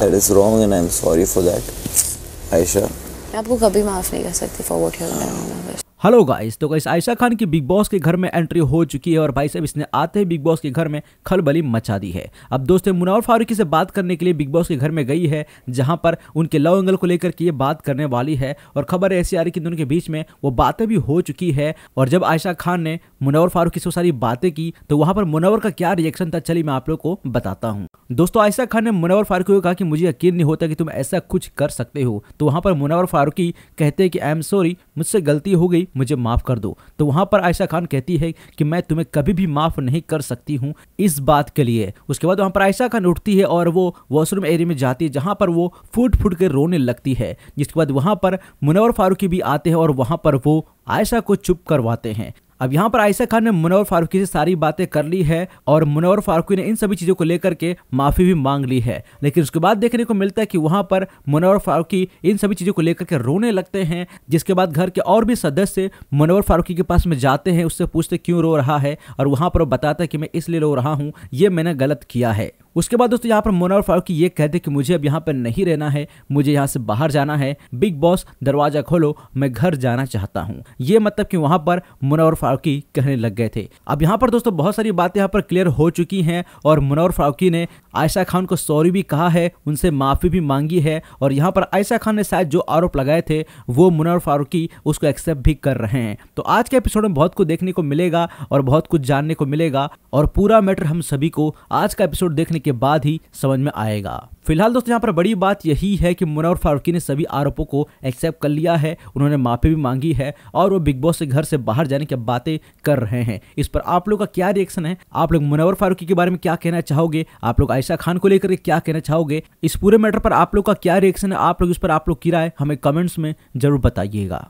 That is wrong and I'm sorry for that. Aisha. Ayesha मैं आपको कभी माफ नहीं कर सकती for what you hello guys तो गाइस आयशा खान की बिग बॉस के घर में एंट्री हो चुकी है और भाई साहब इसने आते ही बिग बॉस के घर में खलबली मचा दी है अब दोस्तों मुनावर फारूकी से बात करने के लिए बिग बॉस के घर में गई है जहां पर उनके लव एंगल को लेकर के ये बात करने वाली है और खबर ऐसी आ रही कि दोनों के बीच में वो बातें भी हो चुकी है और जब आयशा खान ने मुनावर फारूकी से सारी बातें की तो वहाँ पर मुनावर का क्या रिएक्शन था चलिए मैं आप लोग को बताता हूँ दोस्तों आयशा खान ने मुनावर फारूकी को कहा कि मुझे यकीन नहीं होता कि तुम ऐसा कुछ कर सकते हो तो वहाँ पर मुनावर फारूकी कहते हैं कि आई एम सॉरी मुझसे गलती हो गई मुझे माफ़ कर दो तो वहाँ पर आयशा खान कहती है कि मैं तुम्हें कभी भी माफ़ नहीं कर सकती हूँ इस बात के लिए उसके बाद वहाँ पर आयशा खान उठती है और वो वॉशरूम एरिया में जाती है जहाँ पर वो फूट फूट के रोने लगती है जिसके बाद वहाँ पर मुनावर फारूकी भी आते हैं और वहाँ पर वो आयशा को चुप करवाते हैं अब यहाँ पर आयशा खान ने मुनवर फारूकी से सारी बातें कर ली है और मुनवर फारूकी ने इन सभी चीजों को लेकर के माफी भी मांग ली है लेकिन उसके बाद देखने को मिलता है कि वहां पर मुनवर फारूकी इन सभी चीजों को लेकर के रोने लगते हैं जिसके बाद घर के और भी सदस्य मुनवर फारूकी के पास में जाते हैं उससे पूछते क्यों रो रहा है और वहां पर वो बताता है कि मैं इसलिए रो रहा हूँ ये मैंने गलत किया है उसके बाद दोस्तों यहाँ पर और फारूक ये कहते कि मुझे अब यहाँ पर नहीं रहना है मुझे यहाँ से बाहर जाना है बिग बॉस दरवाजा खोलो मैं घर जाना चाहता हूँ ये मतलब कि वहाँ पर मुनवर फारूकी कहने लग गए थे अब यहाँ पर दोस्तों बहुत सारी बातें यहाँ पर क्लियर हो चुकी हैं और और फारूकी ने आयशा खान को सॉरी भी कहा है उनसे माफ़ी भी मांगी है और यहाँ पर आयशा खान ने शायद जो आरोप लगाए थे वो और फारूकी उसको एक्सेप्ट भी कर रहे हैं तो आज के एपिसोड में बहुत कुछ देखने को मिलेगा और बहुत कुछ जानने को मिलेगा और पूरा मैटर हम सभी को आज का एपिसोड देखने के बाद ही समझ में आएगा फिलहाल दोस्तों यहाँ पर बड़ी बात यही है कि मुनवर फारूकी ने सभी आरोपों को एक्सेप्ट कर लिया है उन्होंने माफी भी मांगी है और वो बिग बॉस से घर से बाहर जाने की बातें कर रहे हैं इस पर आप लोग का क्या रिएक्शन है आप लोग मुनवर फारूकी के बारे में क्या कहना चाहोगे आप लोग आयशा खान को लेकर क्या कहना चाहोगे इस पूरे मैटर पर आप लोग का क्या रिएक्शन है आप लोग इस पर आप लोग की राय हमें कमेंट्स में जरूर बताइएगा